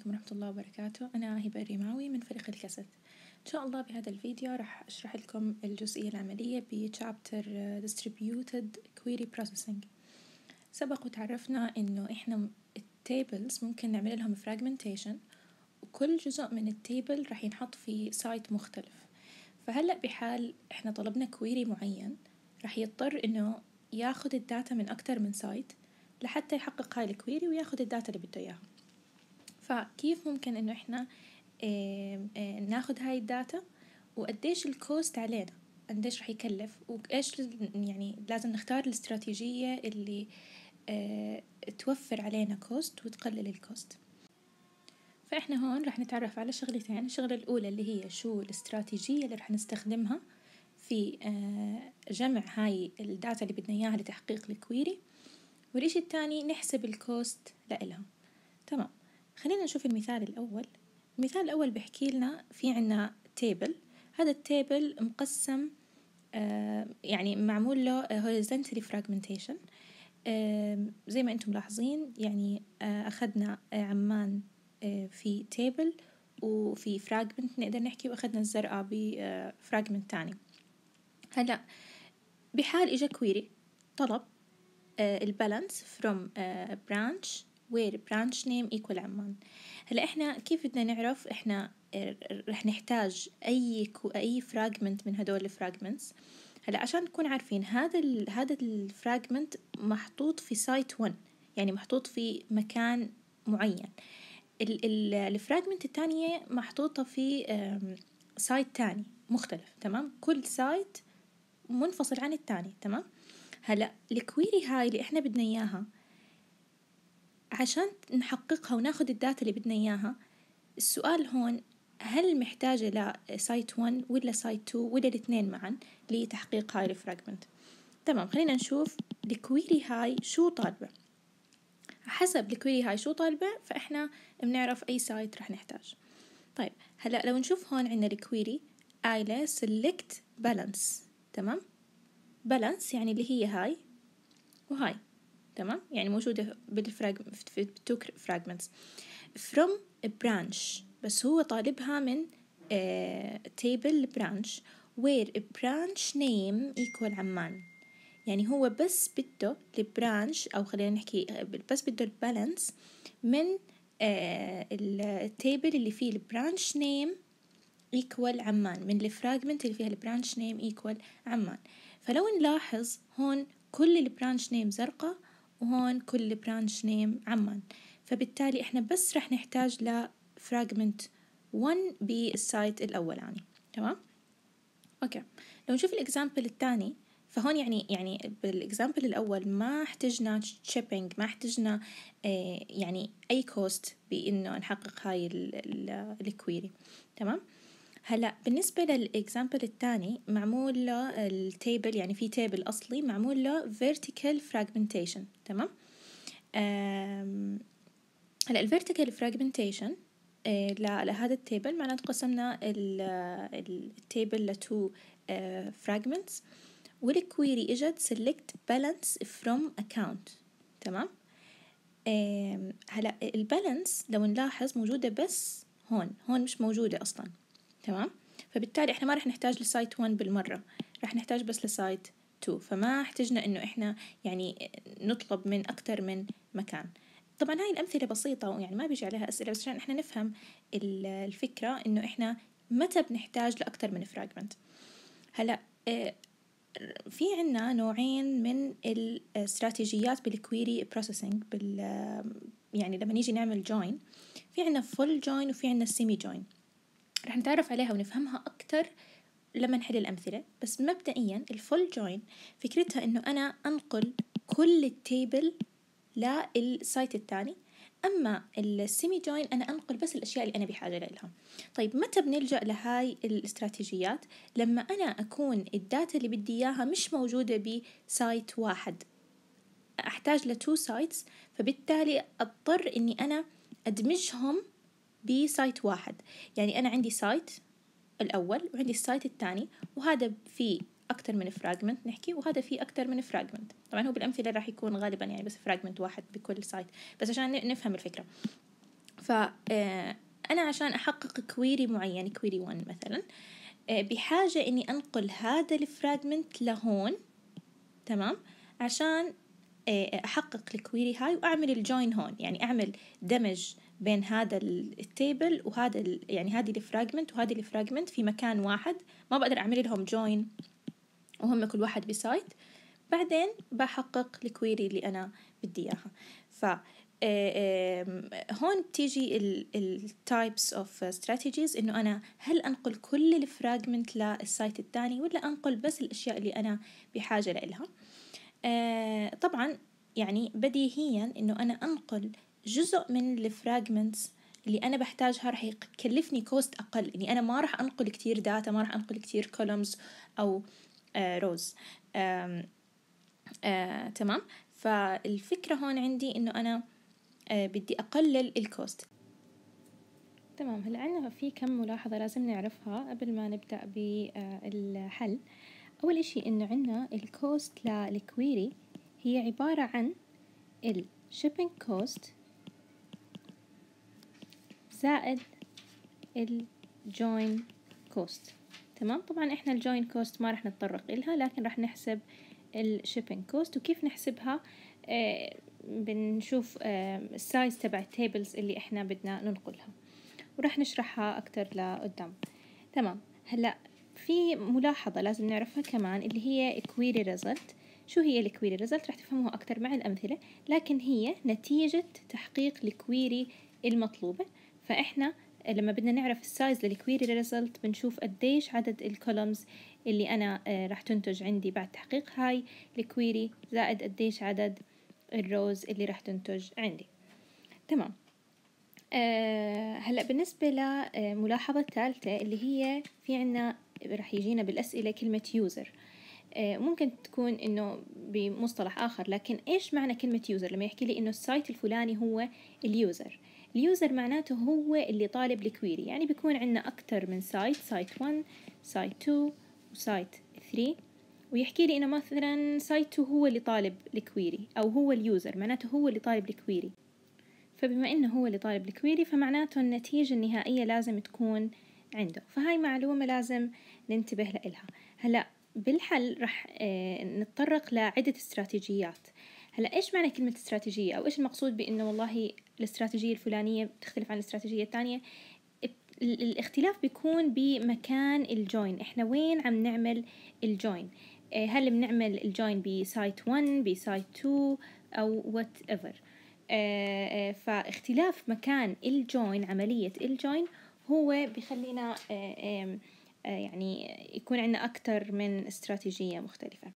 عليكم ورحمة الله وبركاته أنا هبة الرماوي من فريق الكاسيت إن شاء الله بهذا الفيديو راح أشرح لكم الجزئية العملية Chapter Distributed Query Processing سبق وتعرفنا إنه إحنا التابلز ممكن نعمل لهم fragmentation وكل جزء من التابل راح ينحط في سايت مختلف فهلأ بحال إحنا طلبنا كويري معين راح يضطر إنه ياخد الداتا من أكتر من سايت لحتى يحقق هاي الكويري وياخد الداتا اللي بده إياها فكيف ممكن انه احنا ناخد هاي الداتا وقديش الكوست علينا قديش رح يكلف وايش يعني لازم نختار الاستراتيجية اللي آه، توفر علينا كوست وتقلل الكوست فإحنا هون رح نتعرف على شغلتين الشغلة الأولى اللي هي شو الاستراتيجية اللي رح نستخدمها في آه، جمع هاي الداتا اللي بدنا إياها لتحقيق الكويري والإشي التاني نحسب الكوست لإلها تمام خلينا نشوف المثال الأول المثال الأول بيحكي لنا في عنا تيبل هذا التيبل مقسم آه، يعني معمول له horizontally fragmentation زي ما انتم ملاحظين يعني آه، أخذنا عمان آه، في تيبل وفي فراجمنت نقدر نحكي وأخذنا الزرقاء بفراجمنت تاني هلأ بحال إجا كويري طلب البالانس from branch where branch name equal عمان هلا احنا كيف بدنا نعرف احنا رح نحتاج اي كو اي فراجمنت من هدول الفراجمنتس هلا عشان نكون عارفين هذا ال هذا الفراجمنت محطوط في سايت 1 يعني محطوط في مكان معين الفراجمنت الثانية محطوطة في سايت تاني مختلف تمام كل سايت منفصل عن التاني تمام هلا الكويري هاي اللي احنا بدنا اياها عشان نحققها وناخد الداتا اللي بدنا إياها السؤال هون هل محتاجة لسايت 1 ولا سايت 2 ولا الاثنين معا لتحقيق هاي الفراجمنت تمام خلينا نشوف الكويري هاي شو طالبة حسب الكويري هاي شو طالبة فإحنا بنعرف أي سايت رح نحتاج طيب هلأ لو نشوف هون عندنا الكويري آيلة select balance تمام balance يعني اللي هي هاي وهاي تمام يعني موجودة بالفراج في two fragments from a branch بس هو طالبها من uh, table branch where a branch name equal عمان يعني هو بس بده البرانش أو خلينا نحكي بس بده البالانس من آه، التيبل اللي فيه البرانش نيم ايكوال عمان من الفراجمنت اللي فيها البرانش نيم ايكوال عمان فلو نلاحظ هون كل البرانش نيم زرقاء وهون كل برانش نيم عمان فبالتالي احنا بس رح نحتاج لفراجمنت 1 بالسايت الاولاني تمام اوكي لو نشوف الاكزامبل الثاني فهون يعني يعني بالاكزامبل الاول ما احتجنا شيبينج ما احتجنا آه، يعني اي كوست بانه نحقق هاي الكويري تمام هلا بالنسبة للإكزامبل الثاني معمول له التيبل يعني في تيبل أصلي معمول له vertical fragmentation تمام هلا vertical fragmentation آه، لهذا التيبل معناته قسمنا التيبل لتو آه، fragments والكويري اجت select balance from account تمام هلا البالانس لو نلاحظ موجودة بس هون هون مش موجودة أصلا تمام فبالتالي احنا ما رح نحتاج لسايت 1 بالمرة رح نحتاج بس لسايت 2 فما احتجنا انه احنا يعني نطلب من اكثر من مكان طبعا هاي الامثله بسيطه ويعني ما بيجي عليها اسئله بس عشان احنا نفهم الفكره انه احنا متى بنحتاج لاكثر من فراجمنت هلا آه، في عنا نوعين من الاستراتيجيات بالكويري بروسيسنج بال يعني لما نيجي نعمل جوين في عنا فول جوين وفي عنا سيمي جوين رح نتعرف عليها ونفهمها أكتر لما نحل الأمثلة بس مبدئيا الفول جوين فكرتها إنه أنا أنقل كل التيبل للسايت الثاني أما السيمي جوين أنا أنقل بس الأشياء اللي أنا بحاجة لها طيب متى بنلجأ لهاي الاستراتيجيات لما أنا أكون الداتا اللي بدي إياها مش موجودة بسايت واحد أحتاج لتو سايتس فبالتالي أضطر إني أنا أدمجهم بسايت واحد يعني أنا عندي سايت الأول وعندي السايت الثاني وهذا فيه أكثر من فراجمنت نحكي وهذا فيه أكثر من فراجمنت طبعا هو بالأمثلة راح يكون غالبا يعني بس فراجمنت واحد بكل سايت بس عشان نفهم الفكرة ف آه، أنا عشان أحقق كويري معين كويري 1 مثلا آه، بحاجة إني أنقل هذا الفراجمنت لهون تمام عشان آه، أحقق الكويري هاي وأعمل الجوين هون يعني أعمل دمج بين هذا التيبل وهذا يعني هذه الفراجمنت وهذه الفراجمنت في مكان واحد ما بقدر أعمل لهم جوين وهم كل واحد بسايت بعدين بحقق الكويري اللي أنا بدي إياها ف آه، هون بتيجي التايبس اوف ستراتيجيز انه انا هل انقل كل الفراجمنت للسايت الثاني ولا انقل بس الاشياء اللي انا بحاجه لها آه، طبعا يعني بديهيا انه انا انقل جزء من الفراجمنتس اللي انا بحتاجها راح يكلفني كوست اقل اني يعني انا ما راح انقل كتير داتا ما راح انقل كتير كولومز او روز آه، آه، تمام فالفكره هون عندي انه انا آه، بدي اقلل الكوست تمام هلا عندنا في كم ملاحظه لازم نعرفها قبل ما نبدا بالحل اول إشي انه عندنا الكوست للكويري هي عباره عن الشيبينج كوست زائد الجوين كوست تمام طبعا احنا الجوين كوست ما رح نتطرق إلها لكن رح نحسب الشيبينج كوست وكيف نحسبها آه بنشوف آه السايز تبع التيبلز اللي احنا بدنا ننقلها وراح نشرحها أكتر لقدام تمام هلأ في ملاحظة لازم نعرفها كمان اللي هي query result شو هي الكويري ريزلت رح تفهموها أكتر مع الأمثلة لكن هي نتيجة تحقيق الكويري المطلوبة فإحنا لما بدنا نعرف السايز للكويري ريزلت بنشوف قديش عدد الكولومز اللي أنا آه، راح تنتج عندي بعد تحقيق هاي الكويري زائد قديش عدد الروز اللي راح تنتج عندي تمام أه هلا بالنسبة لملاحظة آه، الثالثة اللي هي في عنا رح يجينا بالأسئلة كلمة يوزر آه، ممكن تكون انه بمصطلح اخر لكن ايش معنى كلمة يوزر لما يحكي لي انه السايت الفلاني هو اليوزر اليوزر معناته هو اللي طالب الكويري يعني بيكون عندنا أكتر من سايت سايت 1 سايت 2 وسايت 3 ويحكي لي إنه مثلا سايت 2 هو اللي طالب الكويري أو هو اليوزر معناته هو اللي طالب الكويري فبما إنه هو اللي طالب الكويري فمعناته النتيجة النهائية لازم تكون عنده فهاي معلومة لازم ننتبه لإلها هلأ بالحل رح آه، نتطرق لعدة استراتيجيات هلا ايش معنى كلمة استراتيجية او ايش المقصود بانه والله الاستراتيجية الفلانية بتختلف عن الاستراتيجية الثانية الاختلاف بيكون بمكان الجوين احنا وين عم نعمل الجوين إيه، هل بنعمل الجوين بسايت 1 بسايت 2 او وات ايفر إيه، فاختلاف مكان الجوين عملية الجوين هو بخلينا إيه، يعني يكون عندنا أكثر من استراتيجية مختلفة